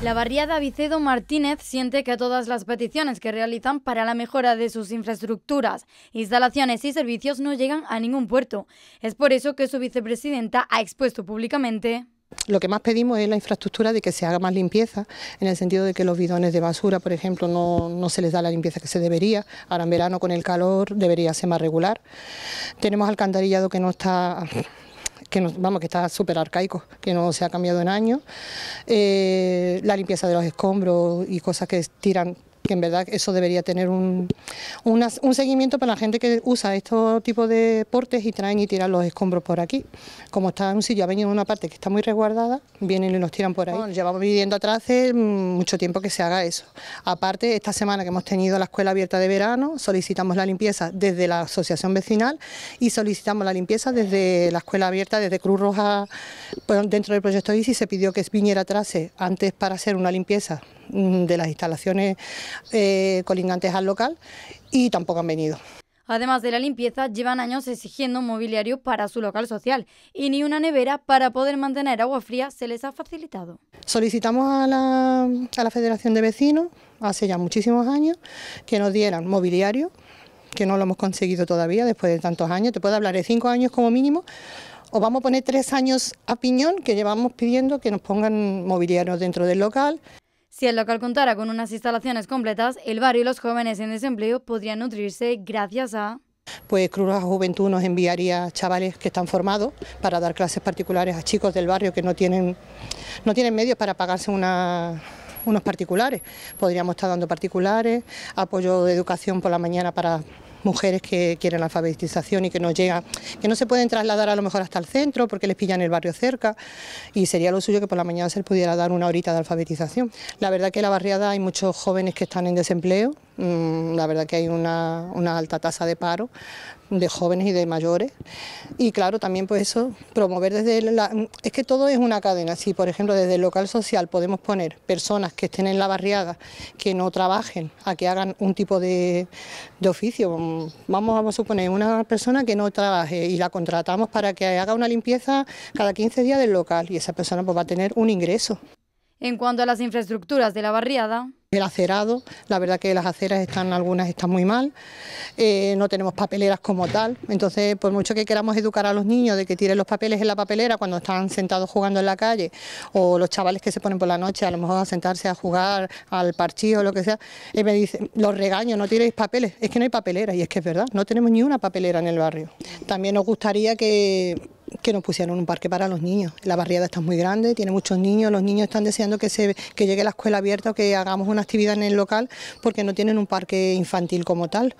La barriada Vicedo Martínez siente que todas las peticiones que realizan para la mejora de sus infraestructuras, instalaciones y servicios no llegan a ningún puerto. Es por eso que su vicepresidenta ha expuesto públicamente lo que más pedimos es la infraestructura de que se haga más limpieza, en el sentido de que los bidones de basura, por ejemplo, no, no, se les da la limpieza que se debería. Ahora en verano con el calor debería ser más regular. Tenemos alcantarillado que no está que vamos, que está súper arcaico, que no se ha cambiado en años, eh, la limpieza de los escombros y cosas que tiran que en verdad eso debería tener un, seguimiento para la gente que usa estos tipos de portes... y traen y tiran los escombros por aquí. Como está en un sitio, ha venido una parte que está muy resguardada, vienen y nos tiran por ahí. llevamos viviendo atrás mm, mucho tiempo que se haga eso. Aparte, esta semana que hemos tenido la escuela abierta de verano, solicitamos la limpieza desde la asociación vecinal y solicitamos la limpieza desde la escuela abierta, desde Cruz Roja, dentro del proyecto ICI se pidió que viniera atrás antes para hacer una limpieza Mm, de las instalaciones eh, colindantes al local y tampoco han venido. Además de la limpieza, llevan años exigiendo mobiliario para su local social y ni una nevera para poder mantener agua fría se les ha facilitado. Solicitamos a la, a la Federación de Vecinos hace ya muchísimos años que nos dieran mobiliario, que no lo hemos conseguido todavía después de tantos años, te puedo hablar de cinco años como mínimo, o vamos a poner tres años a piñón que llevamos pidiendo que nos pongan mobiliario dentro del local, si el local contara con unas instalaciones completas, el barrio y los jóvenes en desempleo podrían nutrirse gracias a... Pues Cruz a Juventud nos enviaría chavales que están formados para dar clases particulares a chicos del barrio que no tienen, no tienen medios para pagarse una, unos particulares. Podríamos estar dando particulares, apoyo de educación por la mañana para mujeres que quieren alfabetización y que no llegan, que no se pueden trasladar a lo mejor hasta el centro porque les pillan el barrio cerca y sería lo suyo que por la mañana se les pudiera dar una horita de alfabetización. La verdad que en la barriada hay muchos jóvenes que están en desempleo, Mm, la verdad que hay una, alta tasa de paro de jóvenes y de mayores y claro también pues eso promover desde la es que todo es una cadena si por ejemplo desde el local social podemos poner personas que estén en la barriada que no trabajen a que hagan un tipo de, de oficio vamos, vamos a suponer una persona que no trabaje y la contratamos para que haga una limpieza cada 15 días del local y esa persona pues va a tener un ingreso en cuanto a las infraestructuras de la barriada el acerado, la verdad que las aceras están, algunas están muy mal, eh, no tenemos papeleras como tal, entonces por mucho que queramos educar a los niños de que tiren los papeles en la papelera cuando están sentados jugando en la calle, o los chavales que se ponen por la noche a lo mejor a sentarse a jugar al parchío o lo que sea, eh, me dicen, los regaño, no tiréis papeles, es que no hay papelera, y es que es verdad, no tenemos ni una papelera en el barrio. También nos gustaría que que nos pusieron un parque para los niños. La barriada está muy grande, tiene muchos niños, los niños están deseando que, se, que llegue la escuela abierta o que hagamos una actividad en el local porque no tienen un parque infantil como tal.